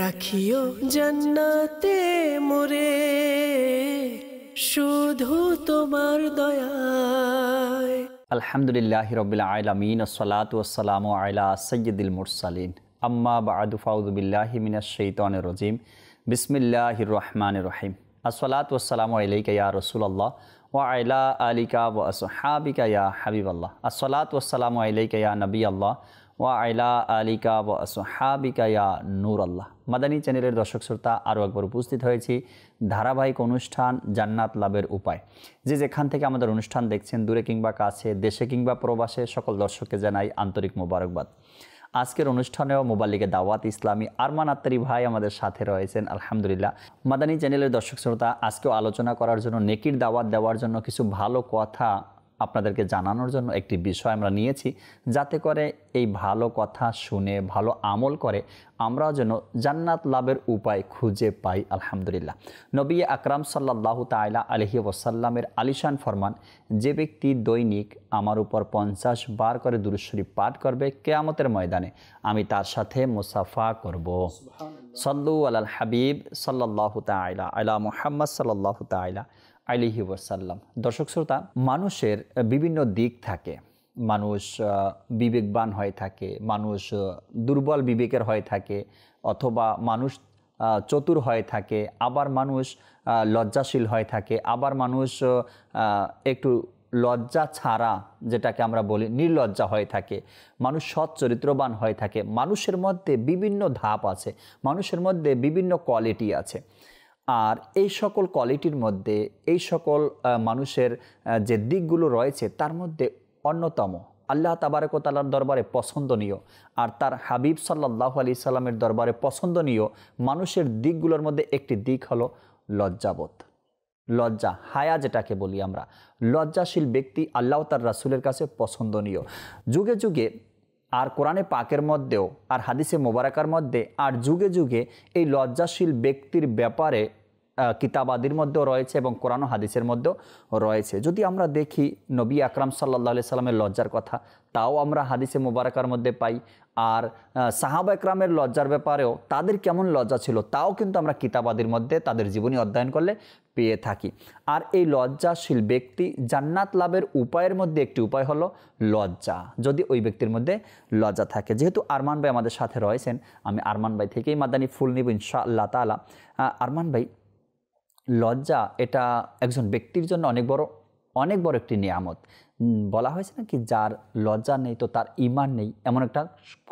রাখিও জন্নাতে মোরে শুধু তোমার দয়ায় আলহামদুলিল্লাহ রবিল আলমিন সালাত ওসালাম আলা সৈয়দুল মুরসালিন আম্মা বাদু ফাউদুবিল্লাহি মিনা শৈতান রজিম বিসমিল্লাহ রহমান রহিম আসলাত ওসালাম আলাইকা ইয়া রসুলাল্লাহ ও আলা আলিকা ও আসহাবিকা ইয়া হাবিবাল্লাহ আসলাত ওসালাম আলাইকা ইয়া নবী আল্লাহ ও আলা আলিকা ও আসহাবিকা ইয়া নূর আল্লাহ মাদানী চ্যানেলের দর্শক শ্রোতা আরও একবার উপস্থিত হয়েছি ধারাবাহিক অনুষ্ঠান জান্নাত লাভের উপায় যে যেখান থেকে আমাদের অনুষ্ঠান দেখছেন দূরে কিংবা কাছে দেশে কিংবা প্রবাসে সকল দর্শককে জানাই আন্তরিক মোবারকবাদ আজকের অনুষ্ঠানেও মোবাল্লিকে দাওয়াত ইসলামী আরমান আত্তারি ভাই আমাদের সাথে রয়েছেন আলহামদুলিল্লাহ মাদানী চ্যানেলের দর্শক শ্রোতা আজকেও আলোচনা করার জন্য নেকির দাওয়াত দেওয়ার জন্য কিছু ভালো কথা আপনাদেরকে জানানোর জন্য একটি বিষয় আমরা নিয়েছি যাতে করে এই ভালো কথা শুনে ভালো আমল করে আমরাও যেন জান্নাত লাভের উপায় খুঁজে পাই আলহামদুলিল্লাহ নবী আকরাম সাল্লাহ তাইলা আলহি ওসাল্লামের আলিশান ফরমান যে ব্যক্তি দৈনিক আমার উপর পঞ্চাশ বার করে দুরুশ্বরী পাঠ করবে কেয়ামতের ময়দানে আমি তার সাথে মুসাফা করব সল্লু আল হাবিব সাল্লাহ তাইলা আলা মুহাম্মদ সাল্লাহ তাইলা আলিহি ওয়াসাল্লাম দর্শক শ্রোতা মানুষের বিভিন্ন দিক থাকে মানুষ বিবেকবান হয়ে থাকে মানুষ দুর্বল বিবেকের হয়ে থাকে অথবা মানুষ চতুর হয়ে থাকে আবার মানুষ লজ্জাশীল হয়ে থাকে আবার মানুষ একটু লজ্জা ছাড়া যেটাকে আমরা বলি নির্লজ্জা হয়ে থাকে মানুষ সৎ চরিত্রবান হয়ে থাকে মানুষের মধ্যে বিভিন্ন ধাপ আছে মানুষের মধ্যে বিভিন্ন কোয়ালিটি আছে আর এই সকল কোয়ালিটির মধ্যে এই সকল মানুষের যে দিকগুলো রয়েছে তার মধ্যে অন্যতম আল্লাহ তাবারকতালার দরবারে পছন্দনীয় আর তার হাবিব সাল্লাহ আলি সাল্লামের দরবারে পছন্দনীয় মানুষের দিকগুলোর মধ্যে একটি দিক হলো লজ্জাবোধ লজ্জা হায়া যেটাকে বলি আমরা লজ্জাশীল ব্যক্তি আল্লাহ তার রাসুলের কাছে পছন্দনীয় যুগে যুগে আর কোরআনে পাকের মধ্যেও আর হাদিসে মোবারকার মধ্যে আর যুগে যুগে এই লজ্জাশীল ব্যক্তির ব্যাপারে কিতাবাদির মধ্যেও রয়েছে এবং কোরআন হাদিসের মধ্যেও রয়েছে যদি আমরা দেখি নবী আকরাম সাল্লা সাল্লামের লজ্জার কথা তাও আমরা হাদিসে মোবারকার মধ্যে পাই আর সাহাব একরামের লজ্জার ব্যাপারেও তাদের কেমন লজ্জা ছিল তাও কিন্তু আমরা কিতাবাদির মধ্যে তাদের জীবনী অধ্যয়ন করলে পেয়ে থাকি আর এই লজ্জাশীল ব্যক্তি জান্নাত লাভের উপায়ের মধ্যে একটি উপায় হলো লজ্জা যদি ওই ব্যক্তির মধ্যে লজ্জা থাকে যেহেতু আরমান ভাই আমাদের সাথে রয়েছেন আমি আরমান ভাই থেকেই মাদানি ফুল নিব ইনশাআল্লাহ তালা আরমান ভাই লজ্জা এটা একজন ব্যক্তির জন্য অনেক বড় অনেক বড় একটি নিয়ামত বলা হয়েছে না কি যার লজ্জা নেই তো তার ইমান নেই এমন একটা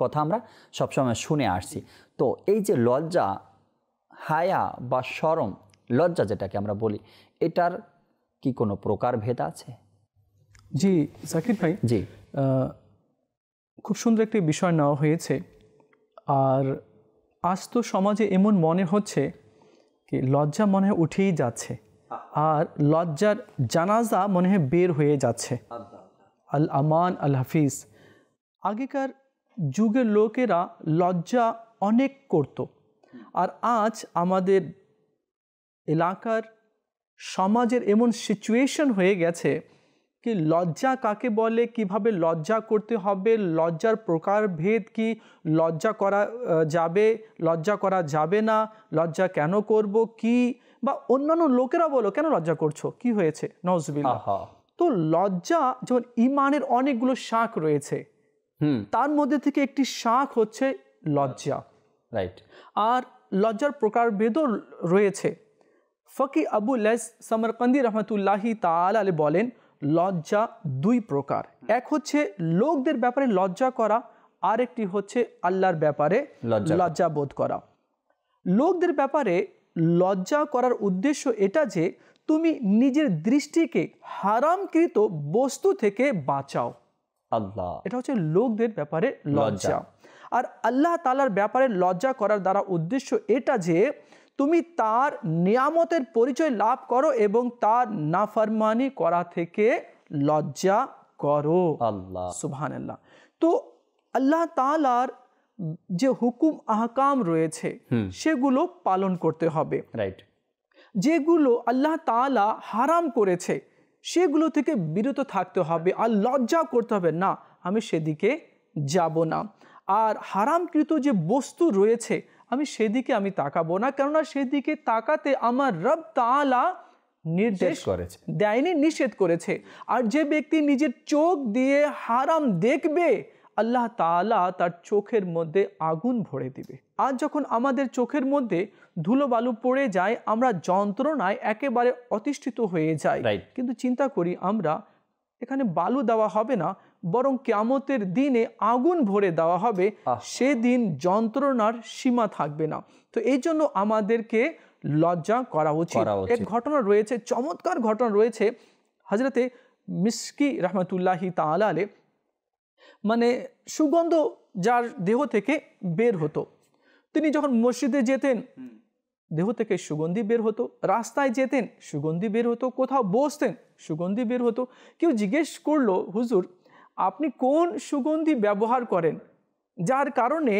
কথা আমরা সবসময় শুনে আসছি তো এই যে লজ্জা হায়া বা সরম লজ্জা যেটাকে আমরা বলি এটার কি কোনো প্রকার ভেদ আছে জি সাকিব ভাই জি খুব সুন্দর একটি বিষয় নেওয়া হয়েছে আর আজ তো সমাজে এমন মনে হচ্ছে কি লজ্জা মনে হয় উঠেই যাচ্ছে আর লজ্জার জানাজা মনে হয় বের হয়ে যাচ্ছে আচ্ছা, আচ্ছা। আল আমান আল হাফিজ আগেকার যুগের লোকেরা লজ্জা অনেক করত আর আজ আমাদের এলাকার সমাজের এমন সিচুয়েশন হয়ে গেছে কি লজ্জা কাকে বলে কিভাবে লজ্জা করতে হবে লজ্জার প্রকারভেদ কি লজ্জা করা যাবে লজ্জা করা যাবে না লজ্জা কেন করব কি বা অন্যান্য লোকেরা বলো কেন লজ্জা করছো কি হয়েছে নজবিল্লাহ তো লজ্জা যেমন ইমানের অনেকগুলো শাঁখ রয়েছে তার মধ্যে থেকে একটি শাঁখ হচ্ছে লজ্জা রাইট আর লজ্জার প্রকারভেদও রয়েছে ফকি আবু লেস সমরকন্দি রহমতুল্লাহি তাল আলে বলেন লজ্জা দুই প্রকার এক হচ্ছে লোকদের ব্যাপারে লজ্জা করা আর একটি হচ্ছে আল্লাহর ব্যাপারে লজ্জা বোধ করা লোকদের ব্যাপারে লজ্জা করার উদ্দেশ্য এটা যে তুমি নিজের দৃষ্টিকে হারামকৃত বস্তু থেকে বাঁচাও আল্লাহ এটা হচ্ছে লোকদের ব্যাপারে লজ্জা আর আল্লাহ তালার ব্যাপারে লজ্জা করার দ্বারা উদ্দেশ্য এটা যে তুমি তার নিয়ামতের পরিচয় লাভ করো এবং তার নাফরমানি করা থেকে লজ্জা করো আল্লাহ সুবহান আল্লাহ তো আল্লাহ তালার যে হুকুম আহকাম রয়েছে সেগুলো পালন করতে হবে রাইট যেগুলো আল্লাহ তালা হারাম করেছে সেগুলো থেকে বিরত থাকতে হবে আর লজ্জা করতে হবে না আমি সেদিকে যাব না আর হারামকৃত যে বস্তু রয়েছে আমি সেদিকে আমি তাকাবো না কেননা সেদিকে তাকাতে আমার রব তালা নির্দেশ করেছে দেয়নি নিষেধ করেছে আর যে ব্যক্তি নিজের চোখ দিয়ে হারাম দেখবে আল্লাহ তালা তার চোখের মধ্যে আগুন ভরে দিবে আর যখন আমাদের চোখের মধ্যে ধুলো বালু পড়ে যায় আমরা যন্ত্রণায় একেবারে অতিষ্ঠিত হয়ে যাই কিন্তু চিন্তা করি আমরা এখানে বালু দেওয়া হবে না বরং কেয়ামতের দিনে আগুন ভরে দেওয়া হবে সেদিন যন্ত্রণার সীমা থাকবে না তো এই জন্য আমাদেরকে লজ্জা করা উচিত এক ঘটনা রয়েছে চমৎকার ঘটনা রয়েছে হাজরতে মিসকি রহমতুল্লাহি তালে মানে সুগন্ধ যার দেহ থেকে বের হতো তিনি যখন মসজিদে যেতেন দেহ থেকে সুগন্ধি বের হতো রাস্তায় যেতেন সুগন্ধি বের হতো কোথাও বসতেন সুগন্ধি বের হতো কেউ জিজ্ঞেস করলো হুজুর আপনি কোন সুগন্ধি ব্যবহার করেন যার কারণে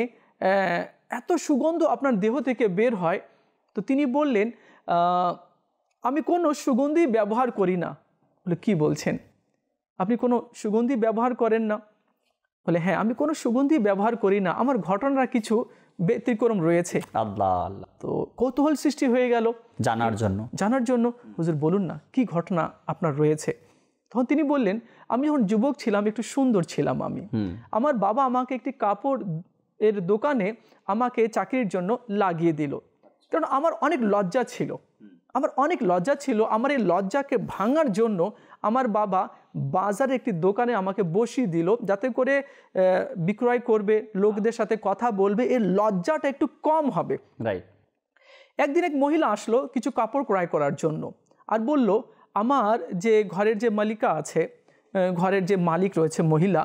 এত সুগন্ধ আপনার দেহ থেকে বের হয় তো তিনি বললেন আমি কোনো সুগন্ধি ব্যবহার করি না বলে কী বলছেন আপনি কোনো সুগন্ধি ব্যবহার করেন না বলে হ্যাঁ আমি কোনো সুগন্ধি ব্যবহার করি না আমার ঘটনা কিছু ব্যতিক্রম রয়েছে আল্লাহ আল্লাহ তো কৌতূহল সৃষ্টি হয়ে গেল জানার জন্য জানার জন্য হুজুর বলুন না কি ঘটনা আপনার রয়েছে তখন তিনি বললেন আমি যখন যুবক ছিলাম একটু সুন্দর ছিলাম আমি আমার বাবা আমাকে একটি কাপড় এর দোকানে আমাকে চাকরির জন্য লাগিয়ে দিল কারণ আমার অনেক লজ্জা ছিল আমার অনেক লজ্জা ছিল আমার এই লজ্জাকে ভাঙার জন্য আমার বাবা বাজারে একটি দোকানে আমাকে বসিয়ে দিল যাতে করে বিক্রয় করবে লোকদের সাথে কথা বলবে এর লজ্জাটা একটু কম হবে একদিন এক মহিলা আসলো কিছু কাপড় ক্রয় করার জন্য আর বলল আমার যে ঘরের যে মালিকা আছে ঘরের যে মালিক রয়েছে মহিলা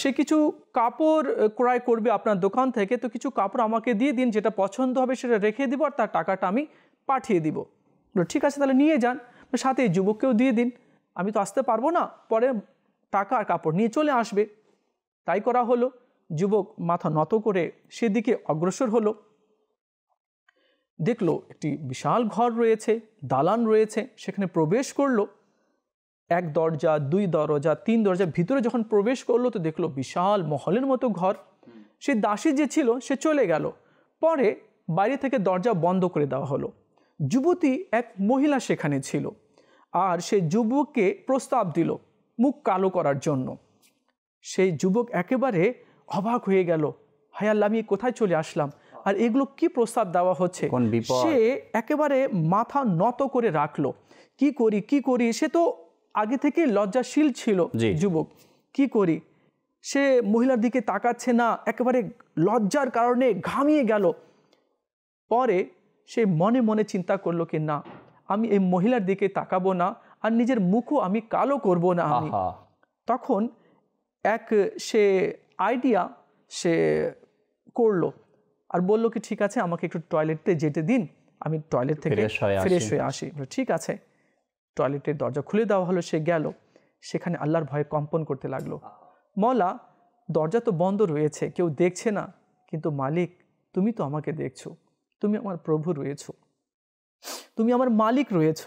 সে কিছু কাপড় ক্রয় করবে আপনার দোকান থেকে তো কিছু কাপড় আমাকে দিয়ে দিন যেটা পছন্দ হবে সেটা রেখে দিব আর তার টাকাটা আমি পাঠিয়ে দিব ঠিক আছে তাহলে নিয়ে যান সাথে এই যুবককেও দিয়ে দিন আমি তো আসতে পারবো না পরে টাকা আর কাপড় নিয়ে চলে আসবে তাই করা হলো যুবক মাথা নত করে সেদিকে অগ্রসর হলো দেখলো একটি বিশাল ঘর রয়েছে দালান রয়েছে সেখানে প্রবেশ করলো এক দরজা দুই দরজা তিন দরজা ভিতরে যখন প্রবেশ করলো তো দেখলো বিশাল মহলের মতো ঘর সে দাসী যে ছিল সে চলে গেল পরে বাইরে থেকে দরজা বন্ধ করে দেওয়া হলো যুবতী এক মহিলা সেখানে ছিল আর সে যুবককে প্রস্তাব দিল মুখ কালো করার জন্য সেই যুবক একেবারে অবাক হয়ে গেল হায় আল্লাহ আমি কোথায় চলে আসলাম আর এগুলো কি প্রস্তাব দেওয়া হচ্ছে সে একেবারে মাথা নত করে রাখলো কি করি কি করি সে তো আগে থেকে লজ্জাশীল ছিল যুবক কি করি সে মহিলার দিকে তাকাচ্ছে না একেবারে লজ্জার কারণে ঘামিয়ে গেল পরে সে মনে মনে চিন্তা করলো কি না আমি এই মহিলার দিকে তাকাবো না আর নিজের মুখও আমি কালো করব না তখন এক সে আইডিয়া সে করলো আর বললো কি ঠিক আছে আমাকে একটু টয়লেটে যেতে দিন আমি টয়লেট থেকে ফ্রেশ হয়ে আসি ঠিক আছে টয়লেটের দরজা খুলে দেওয়া হলো সে গেল সেখানে আল্লাহর ভয়ে কম্পন করতে লাগলো মলা দরজা তো বন্ধ রয়েছে কেউ দেখছে না কিন্তু মালিক তুমি তো আমাকে দেখছো তুমি আমার প্রভু রয়েছ তুমি আমার মালিক রয়েছ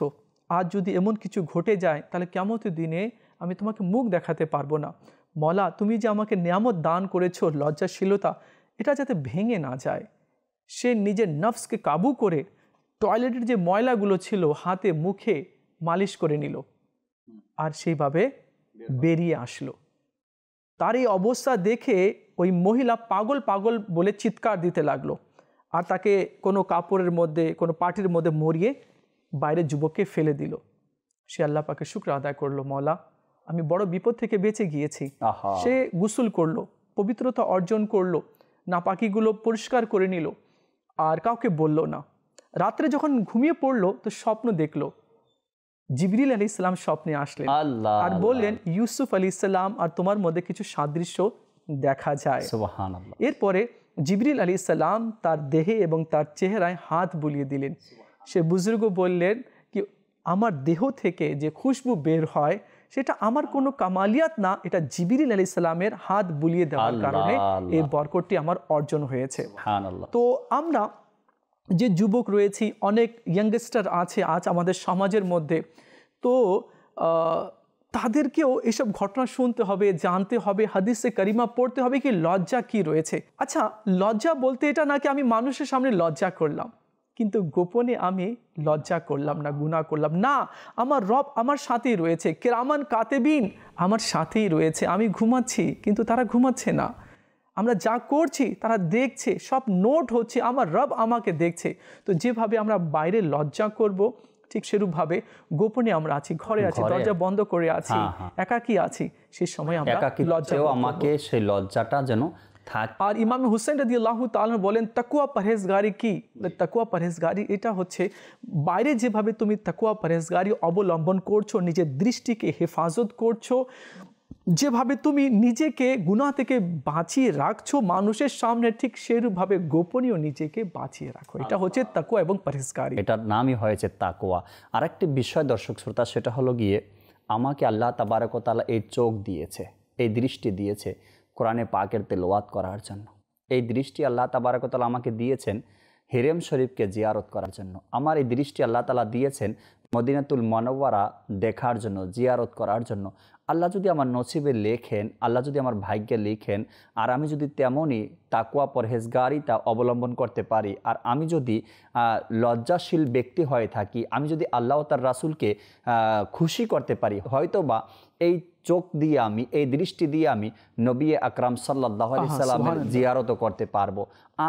আজ যদি এমন কিছু ঘটে যায় তাহলে কেমন দিনে আমি তোমাকে মুখ দেখাতে পারবো না মলা তুমি যে আমাকে নিয়ামত দান করেছ লজ্জাশীলতা এটা যাতে ভেঙে না যায় সে নিজের নফসকে কাবু করে টয়লেটের যে ময়লাগুলো ছিল হাতে মুখে মালিশ করে নিল আর সেইভাবে বেরিয়ে আসলো তার এই অবস্থা দেখে ওই মহিলা পাগল পাগল বলে চিৎকার দিতে লাগলো আর তাকে কোনো কাপড়ের মধ্যে কোনো পাটির মধ্যে মরিয়ে বাইরে যুবককে ফেলে দিল সে আল্লাহ পাকে শুক্র আদায় করলো মলা আমি বড় বিপদ থেকে বেঁচে গিয়েছি সে গুসুল করলো পবিত্রতা অর্জন করলো না পাখিগুলো পরিষ্কার করে নিল আর কাউকে বলল না রাত্রে যখন ঘুমিয়ে পড়লো তো স্বপ্ন দেখলো জিবরিল আলী ইসলাম স্বপ্নে আসলেন আল্লাহ আর বললেন ইউসুফ আলী ইসলাম আর তোমার মধ্যে কিছু সাদৃশ্য দেখা যায় এরপরে জিবরিল আলী ইসলাম তার দেহে এবং তার চেহারায় হাত বুলিয়ে দিলেন সে বুজুর্গ বললেন কি আমার দেহ থেকে যে খুশবু বের হয় সেটা আমার কোনো কামালিয়াত না এটা জিবিরিল আলী ইসলামের হাত বুলিয়ে দেওয়ার কারণে এই বরকটটি আমার অর্জন হয়েছে তো আমরা যে যুবক রয়েছি অনেক ইয়াংস্টার আছে আজ আমাদের সমাজের মধ্যে তো তাদেরকেও এসব ঘটনা শুনতে হবে জানতে হবে হাদিসে করিমা পড়তে হবে কি লজ্জা কি রয়েছে আচ্ছা লজ্জা বলতে এটা নাকি আমি মানুষের সামনে লজ্জা করলাম কিন্তু গোপনে আমি লজ্জা করলাম না গুণা করলাম না আমার রব আমার সাথেই রয়েছে কেরামান কাতেবিন আমার সাথেই রয়েছে আমি ঘুমাচ্ছি কিন্তু তারা ঘুমাচ্ছে না আমরা যা করছি তারা দেখছে সব নোট হচ্ছে আমার রব আমাকে দেখছে তো যেভাবে আমরা বাইরে লজ্জা করব ঠিক সেরূপভাবে গোপনে আমরা আছি ঘরে আছি দরজা বন্ধ করে আছি হ্যাঁ, হ্যাঁ। একাকি আছি সে সময় আমরা লজ্জা আমাকে সেই লজ্জাটা যেন থাক আর ইমাম হুসেন রাজি আল্লাহ তাল বলেন তাকুয়া পরহেজগারি কি তাকুয়া পরহেজগারি এটা হচ্ছে বাইরে যেভাবে তুমি তাকুয়া পরহেজগারি অবলম্বন করছো নিজের দৃষ্টিকে হেফাজত করছো যেভাবে তুমি নিজেকে গুণা থেকে বাঁচিয়ে রাখছো মানুষের সামনে ঠিক সেরূপভাবে গোপনীয় নিজেকে বাঁচিয়ে রাখো এটা হচ্ছে তাকুয়া এবং পরিষ্কার এটার নামই হয়েছে তাকুয়া আরেকটি বিষয় দর্শক শ্রোতা সেটা হলো গিয়ে আমাকে আল্লাহ তাবারকতালা এই চোখ দিয়েছে এই দৃষ্টি দিয়েছে কোরআনে পাকের তেলোয়াত করার জন্য এই দৃষ্টি আল্লাহ তাবারকতালা আমাকে দিয়েছেন হেরেম শরীফকে জিয়ারত করার জন্য আমার এই দৃষ্টি আল্লাহ তালা দিয়েছেন মদিনাতুল মনোয়ারা দেখার জন্য জিয়ারত করার জন্য আল্লাহ যদি আমার নসিবে লেখেন আল্লাহ যদি আমার ভাগ্যে লিখেন আর আমি যদি তেমনই তাকুয়া পরহেজগারিতা অবলম্বন করতে পারি আর আমি যদি লজ্জাশীল ব্যক্তি হয়ে থাকি আমি যদি আল্লাহ তার রাসুলকে খুশি করতে পারি হয়তো বা এই চোখ দিয়ে আমি এই দৃষ্টি দিয়ে আমি নবী আকরাম সাল্লাহ আলি সাল্লামের জিয়ারত করতে পারবো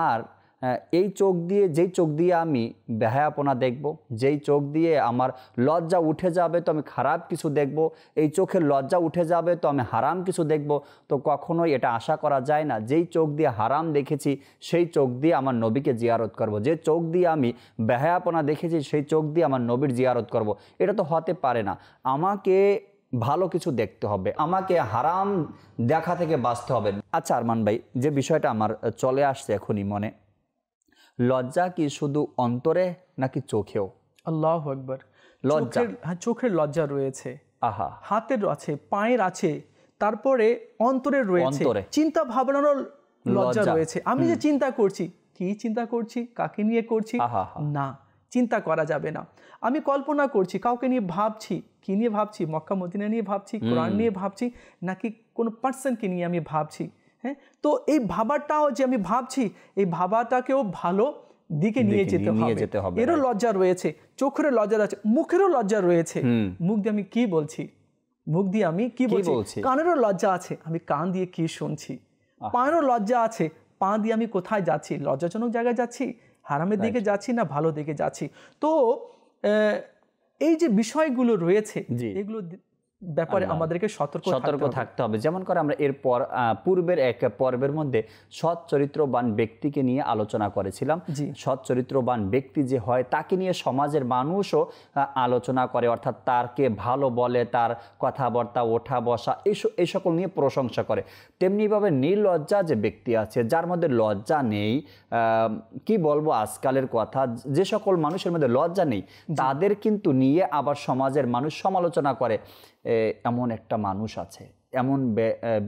আর হ্যাঁ, এই চোখ দিয়ে যেই চোখ দিয়ে আমি বেহায়াপনা দেখব যেই চোখ দিয়ে আমার লজ্জা উঠে যাবে তো আমি খারাপ কিছু দেখব এই চোখের লজ্জা উঠে যাবে তো আমি হারাম কিছু দেখব তো কখনোই এটা আশা করা যায় না যেই চোখ দিয়ে হারাম দেখেছি সেই চোখ দিয়ে আমার নবীকে জিয়ারত করব। যে চোখ দিয়ে আমি বেহায়াপনা দেখেছি সেই চোখ দিয়ে আমার নবীর জিয়ারত করব। এটা তো হতে পারে না আমাকে ভালো কিছু দেখতে হবে আমাকে হারাম দেখা থেকে বাঁচতে হবে আচ্ছা আরমান ভাই যে বিষয়টা আমার চলে আসছে এখনই মনে লজ্জা কি শুধু অন্তরে নাকি চোখেও আল্লাহ একবার লজ্জা হ্যাঁ চোখের লজ্জা রয়েছে আহা হাতের আছে পায়ের আছে তারপরে অন্তরের রয়েছে চিন্তা ভাবনারও লজ্জা রয়েছে আমি যে চিন্তা করছি কি চিন্তা করছি কাকে নিয়ে করছি না চিন্তা করা যাবে না আমি কল্পনা করছি কাউকে নিয়ে ভাবছি কি নিয়ে ভাবছি মক্কা মদিনা নিয়ে ভাবছি কোরআন নিয়ে ভাবছি নাকি কোনো পার্সনকে নিয়ে আমি ভাবছি হ্যাঁ তো এই ভাবাটাও যে আমি ভাবছি এই ভাবাটাকেও ভালো দিকে নিয়ে যেতে নিয়ে যেতে হবে এরও লজ্জা রয়েছে চোখেরও লজ্জা আছে মুখেরও লজ্জা রয়েছে মুখ দিয়ে আমি কি বলছি মুখ দিয়ে আমি কি বলছি কানেরও লজ্জা আছে আমি কান দিয়ে কি শুনছি পায়েরও লজ্জা আছে পা দিয়ে আমি কোথায় যাচ্ছি লজ্জাজনক জায়গায় যাচ্ছি হারামের দিকে যাচ্ছি না ভালো দিকে যাচ্ছি তো এই যে বিষয়গুলো রয়েছে এগুলো ব্যাপারে আমাদেরকে সতর্ক সতর্ক থাকতে হবে যেমন করে আমরা এর পর পূর্বের এক পর্বের মধ্যে সৎ চরিত্রবান ব্যক্তিকে নিয়ে আলোচনা করেছিলাম সৎ চরিত্রবান ব্যক্তি যে হয় তাকে নিয়ে সমাজের মানুষও আলোচনা করে অর্থাৎ তারকে ভালো বলে তার কথাবার্তা ওঠা বসা এই সকল নিয়ে প্রশংসা করে তেমনিভাবে নির্লজ্জা যে ব্যক্তি আছে যার মধ্যে লজ্জা নেই কি বলবো আজকালের কথা যে সকল মানুষের মধ্যে লজ্জা নেই তাদের কিন্তু নিয়ে আবার সমাজের মানুষ সমালোচনা করে এমন একটা মানুষ আছে এমন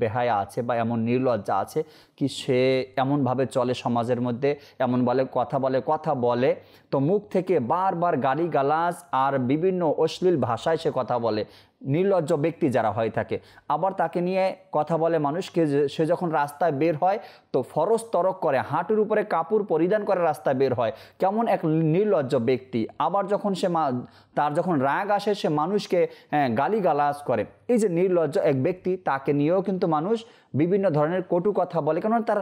বেহায়া আছে বা এমন নির্লজ্জা আছে কি সে এমনভাবে চলে সমাজের মধ্যে এমন বলে কথা বলে কথা বলে তো মুখ থেকে বারবার গালি গালাজ আর বিভিন্ন অশ্লীল ভাষায় সে কথা বলে নির্লজ্জ ব্যক্তি যারা হয়ে থাকে আবার তাকে নিয়ে কথা বলে মানুষকে সে যখন রাস্তায় বের হয় তো ফরস তরক করে হাঁটুর উপরে কাপড় পরিধান করে রাস্তায় বের হয় কেমন এক নির্লজ্জ ব্যক্তি আবার যখন সে তার যখন রাগ আসে সে মানুষকে হ্যাঁ, গালিগালাজ করে এই যে নির্লজ্জ এক ব্যক্তি তাকে নিয়েও কিন্তু মানুষ বিভিন্ন ধরনের কটু কথা বলে কেননা তার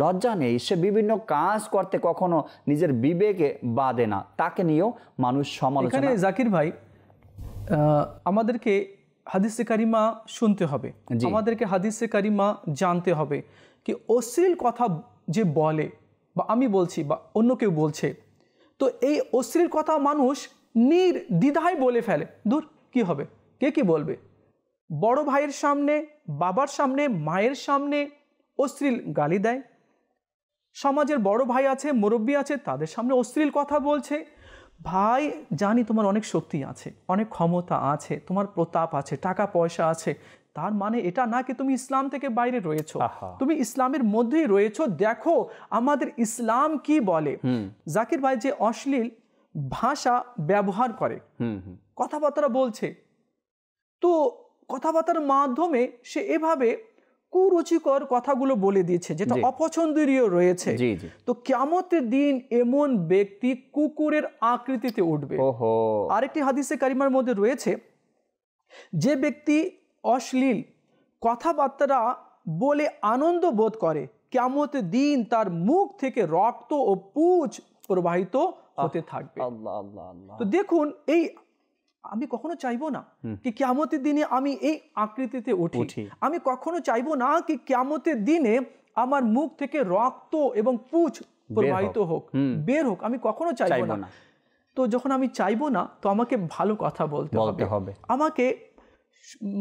লজ্জা নেই সে বিভিন্ন কাজ করতে কখনো নিজের বিবেকে বাদে না তাকে নিয়েও মানুষ সমালোচনা জাকির ভাই আমাদেরকে হাদিসে কারিমা শুনতে হবে আমাদেরকে হাদিসে কারিমা জানতে হবে কি অশ্লীল কথা যে বলে বা আমি বলছি বা অন্য কেউ বলছে তো এই অশ্লীল কথা মানুষ নির্দ্বিধায় বলে ফেলে দূর কি হবে কে কি বলবে বড় ভাইয়ের সামনে বাবার সামনে মায়ের সামনে অশ্লীল গালি দেয় সমাজের বড় ভাই আছে মুরব্বী আছে তাদের সামনে অশ্লীল কথা বলছে ভাই জানি তোমার অনেক শক্তি আছে অনেক ক্ষমতা আছে তোমার প্রতাপ আছে টাকা পয়সা আছে তার মানে এটা না কি তুমি ইসলাম থেকে বাইরে রয়েছো তুমি ইসলামের মধ্যেই রয়েছো দেখো আমাদের ইসলাম কি বলে জাকির ভাই যে অশ্লীল ভাষা ব্যবহার করে কথাবার্তা বলছে তো কথাবার্তার মাধ্যমে সে এভাবে কুরুচিকর কথাগুলো বলে দিয়েছে যেটা অপছন্দনীয় রয়েছে তো কিয়ামতের দিন এমন ব্যক্তি কুকুরের আকৃতিতে উঠবে আরেকটি হাদিসে কারিমার মধ্যে রয়েছে যে ব্যক্তি অশ্লীল কথাবার্তা বলে আনন্দ বোধ করে কেমত দিন তার মুখ থেকে রক্ত ও পুজ প্রবাহিত হতে থাকবে তো দেখুন এই আমি কখনো চাইবো না কি ক্যামতের দিনে আমি এই আকৃতিতে উঠি আমি কখনো চাইবো না কি ক্যামতের দিনে আমার মুখ থেকে রক্ত এবং পুচ প্রবাহিত হোক বের হোক আমি কখনো চাইবো না তো যখন আমি চাইবো না তো আমাকে ভালো কথা বলতে হবে আমাকে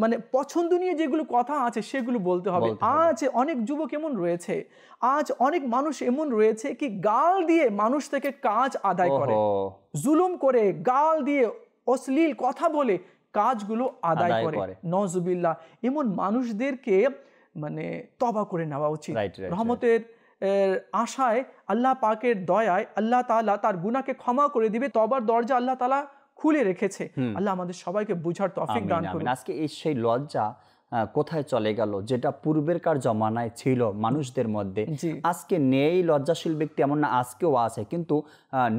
মানে পছন্দ নিয়ে যেগুলো কথা আছে সেগুলো বলতে হবে আজ অনেক যুবক এমন রয়েছে আজ অনেক মানুষ এমন রয়েছে কি গাল দিয়ে মানুষ থেকে কাজ আদায় করে জুলুম করে গাল দিয়ে অশ্লীল কথা বলে কাজগুলো আদায় করে নজবিল্লা এমন মানুষদেরকে মানে তবা করে নেওয়া উচিত রহমতের আশায় আল্লাহ পাকের দয়ায় আল্লাহ তালা তার গুনাকে ক্ষমা করে দিবে তবার দরজা আল্লাহ তালা খুলে রেখেছে আল্লাহ আমাদের সবাইকে বুঝার তফিক দান করুন আজকে এই সেই লজ্জা কোথায় চলে গেল যেটা পূর্বেরকার জমানায় ছিল মানুষদের মধ্যে আজকে নেই লজ্জাশীল ব্যক্তি এমন না আজকেও আছে কিন্তু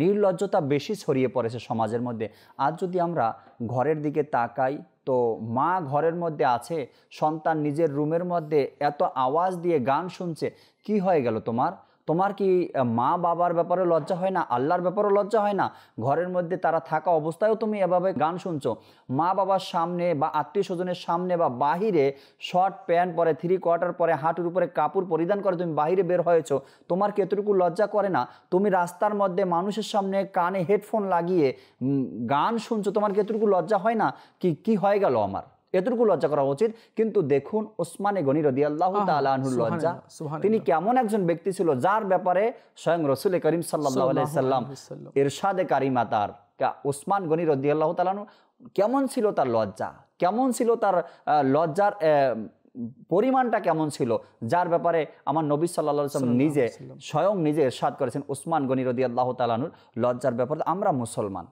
নির্লজ্জতা বেশি ছড়িয়ে পড়েছে সমাজের মধ্যে আজ যদি আমরা ঘরের দিকে তাকাই তো মা ঘরের মধ্যে আছে সন্তান নিজের রুমের মধ্যে এত আওয়াজ দিয়ে গান শুনছে কি হয়ে গেল তোমার তোমার কি মা বাবার ব্যাপারে লজ্জা হয় না আল্লাহর ব্যাপারে লজ্জা হয় না ঘরের মধ্যে তারা থাকা অবস্থায়ও তুমি এভাবে গান শুনছো মা বাবার সামনে বা আত্মীয় স্বজনের সামনে বা বাহিরে শর্ট প্যান্ট পরে থ্রি কোয়ার্টার পরে হাঁটুর উপরে কাপড় পরিধান করে তুমি বাহিরে বের হয়েছো তোমার কেতটুকু লজ্জা করে না তুমি রাস্তার মধ্যে মানুষের সামনে কানে হেডফোন লাগিয়ে গান শুনছো তোমার কেতটুকু লজ্জা হয় না কি কি হয়ে গেল আমার এতটুকু লজ্জা করা উচিত কিন্তু দেখুন ওসমানে গনি রদি আল্লাহ তালাহুর লজ্জা তিনি কেমন একজন ব্যক্তি ছিল যার ব্যাপারে স্বয়ং রসুল করিম সাল্লাহ আলাইসাল্লাম ইরশাদে কারিমা তার ওসমান গনি রদি আল্লাহ তালাহু কেমন ছিল তার লজ্জা কেমন ছিল তার লজ্জার পরিমাণটা কেমন ছিল যার ব্যাপারে আমার নবী সাল্লা নিজে স্বয়ং নিজে এরশাদ করেছেন ওসমান গনি রদি আল্লাহ তালানুর লজ্জার ব্যাপারে আমরা মুসলমান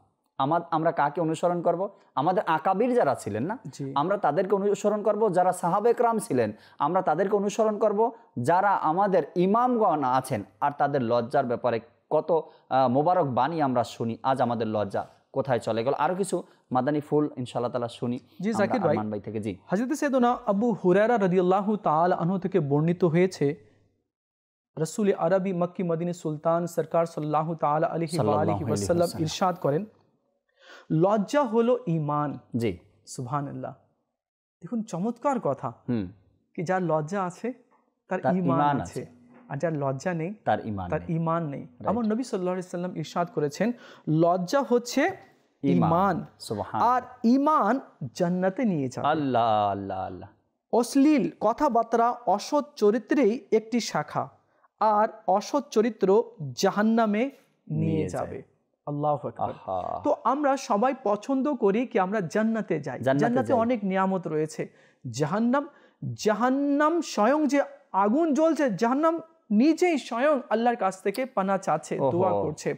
আমার আমরা কাকে অনুসরণ করব আমাদের আকাবির যারা ছিলেন না আমরা তাদেরকে অনুসরণ করব যারা সাহাবেকরাম ছিলেন আমরা তাদেরকে অনুসরণ করব যারা আমাদের ইমামগণ আছেন আর তাদের লজ্জার ব্যাপারে কত মোবারক বাণী আমরা শুনি আজ আমাদের লজ্জা কোথায় চলে গেল আরো কিছু মাদানী ফুল ইনশাআল্লাহ তালা শুনি জি জাকির ভাই ভাই থেকে জি হযরত সাইয়েদনা আবু হুরায়রা রাদিয়াল্লাহু তাআলা আনহ থেকে বর্ণিত হয়েছে রসুল আরবি মক্কি মদিনী সুলতান সরকার সাল্লাহ তাআলা আলাইহি ওয়া ওসাল্লাম ইরশাদ করেন লজ্জা হলো ইমান জি সুবহান দেখুন চমৎকার কথা কি যার লজ্জা আছে তার ইমান আছে আর যার লজ্জা নেই তার ইমান তার ইমান নেই আমার নবী সাল্লাহ সাল্লাম ইরশাদ করেছেন লজ্জা হচ্ছে ইমান আর ইমান জান্নাতে নিয়ে যাবে আল্লাহ আল্লাহ আল্লাহ অশ্লীল কথাবার্তা অসৎ চরিত্রেই একটি শাখা আর অসৎ চরিত্র জাহান্নামে নিয়ে যাবে আল্লাহ তো আমরা সবাই পছন্দ করি কি আমরা জান্নাতে যাই জান্নাতে অনেক নিয়ামত রয়েছে জাহান্নাম জাহান্নাম স্বয়ং যে আগুন জ্বলছে জাহান্নাম নিজেই স্বয়ং আল্লাহর কাছ থেকে পানা চাচ্ছে দোয়া করছে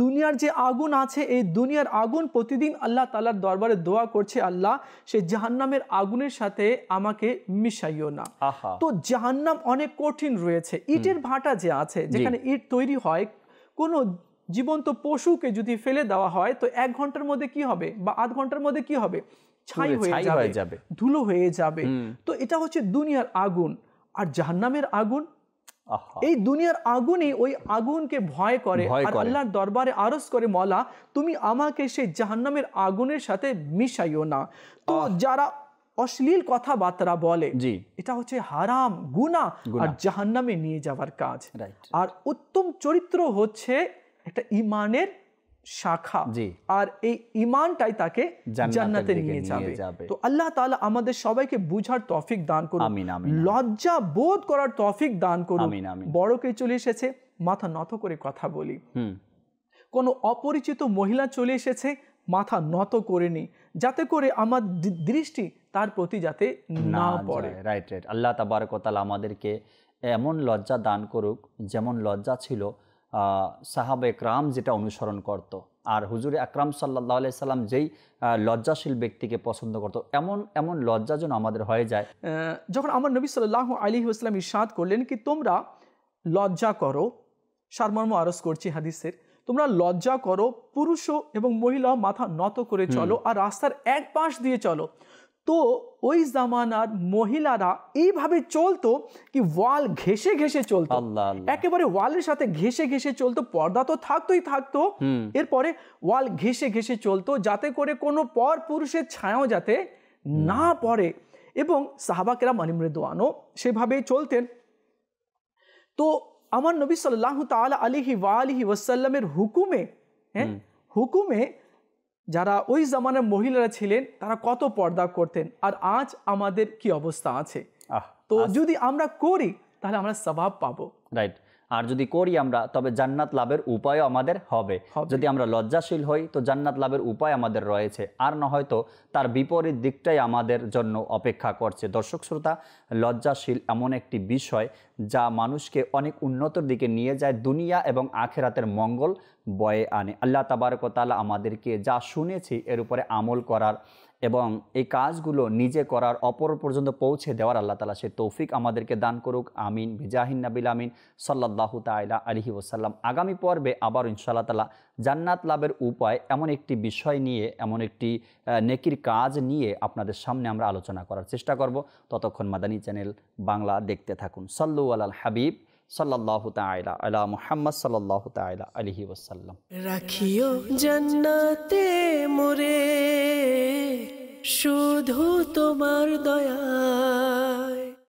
দুনিয়ার যে আগুন আছে এই দুনিয়ার আগুন প্রতিদিন আল্লাহ তালার দরবারে দোয়া করছে আল্লাহ সে জাহান্নামের আগুনের সাথে আমাকে মিশাইও না তো জাহান্নাম অনেক কঠিন রয়েছে ইটের ভাটা যে আছে যেখানে ইট তৈরি হয় কোনো জীবন্ত পশুকে যদি ফেলে দেওয়া হয় তো এক ঘন্টার মধ্যে কি হবে বা আধ ঘন্টার মধ্যে কি হবে ছাই হয়ে যাবে ধুলো হয়ে যাবে তো এটা হচ্ছে দুনিয়ার আগুন আর জাহান্নামের আগুন এই দুনিয়ার আগুনই ওই আগুনকে ভয় করে আর আল্লাহর দরবারে আরজ করে মলা তুমি আমাকে সেই জাহান্নামের আগুনের সাথে মিশাইও না তো যারা অশ্লীল কথাবার্তা বলে এটা হচ্ছে হারাম গুনা আর জাহান্নামে নিয়ে যাওয়ার কাজ আর উত্তম চরিত্র হচ্ছে একটা ইমানের শাখা আর এই ইমানটাই তাকে জান্নাতে নিয়ে যাবে তো আল্লাহ তাআলা আমাদের সবাইকে বুঝার তৌফিক দান করুন লজ্জা বোধ করার তৌফিক দান করুন বড় কে চলে এসেছে মাথা নত করে কথা বলি কোন অপরিচিত মহিলা চলে এসেছে মাথা নত করে নি যাতে করে আমার দৃষ্টি তার প্রতি যাতে না পড়ে রাইট রাইট আল্লাহ তাবারকতাল আমাদেরকে এমন লজ্জা দান করুক যেমন লজ্জা ছিল সাহাব একরাম যেটা অনুসরণ করত আর হুজুর আকরাম সাল্লাহ আলি সাল্লাম যেই লজ্জাশীল ব্যক্তিকে পছন্দ করত এমন এমন লজ্জা যেন আমাদের হয়ে যায় যখন আমার নবী সাল্লাহ আলী হাসলাম ইসাদ করলেন কি তোমরা লজ্জা করো সারমর্ম আরস করছি হাদিসের তোমরা লজ্জা করো পুরুষ এবং মহিলা মাথা নত করে চলো আর রাস্তার এক পাশ দিয়ে চলো তো ওই জামানার মহিলারা এইভাবে চলতো কি ওয়াল ঘেসে ঘেসে চলতো একেবারে ওয়ালের সাথে ঘেসে ঘেসে চলতো পর্দা তো থাকতোই থাকতো এরপরে ওয়াল ঘেসে ঘেসে চলতো যাতে করে কোনো পর পুরুষের ছায়াও যাতে না পড়ে এবং সাহাবাকেরা মানিমৃদওয়ানও সেভাবেই চলতেন তো আমার নবী সাল্লাহ তাল আলিহি ওয়া আলহি ওয়াসাল্লামের হুকুমে হ্যাঁ হুকুমে যারা ওই জামানের মহিলারা ছিলেন তারা কত পর্দা করতেন আর আজ আমাদের কি অবস্থা আছে তো যদি আমরা করি তাহলে আমরা স্বভাব পাবো রাইট আর যদি করি আমরা তবে জান্নাত লাভের উপায় আমাদের হবে যদি আমরা লজ্জাশীল হই তো জান্নাত লাভের উপায় আমাদের রয়েছে আর না হয়তো তার বিপরীত দিকটাই আমাদের জন্য অপেক্ষা করছে দর্শক শ্রোতা লজ্জাশীল এমন একটি বিষয় যা মানুষকে অনেক উন্নতর দিকে নিয়ে যায় দুনিয়া এবং আখেরাতের মঙ্গল বয়ে আনে আল্লাহ তাবারকতালা আমাদেরকে যা শুনেছি এর উপরে আমল করার এবং এই কাজগুলো নিজে করার অপর পর্যন্ত পৌঁছে দেওয়ার আল্লাহ তালা সে তৌফিক আমাদেরকে দান করুক আমিন ভিজাহিন নাবিল আমিন সাল্লাহ তাইলা আলহি ওসাল্লাম আগামী পর্বে আবার ইনশাল্লাহ তালা জান্নাত লাভের উপায় এমন একটি বিষয় নিয়ে এমন একটি নেকির কাজ নিয়ে আপনাদের সামনে আমরা আলোচনা করার চেষ্টা করব ততক্ষণ মাদানী চ্যানেল বাংলা দেখতে থাকুন সাল্লু আলাল হাবিব সাল্লাহ তাইলা আলা মুহাম্মদ সাল্লাহ তাইলা আলহি ওসাল্লাম রাখিও জান্নাতে মোরে শুধু তোমার দয়া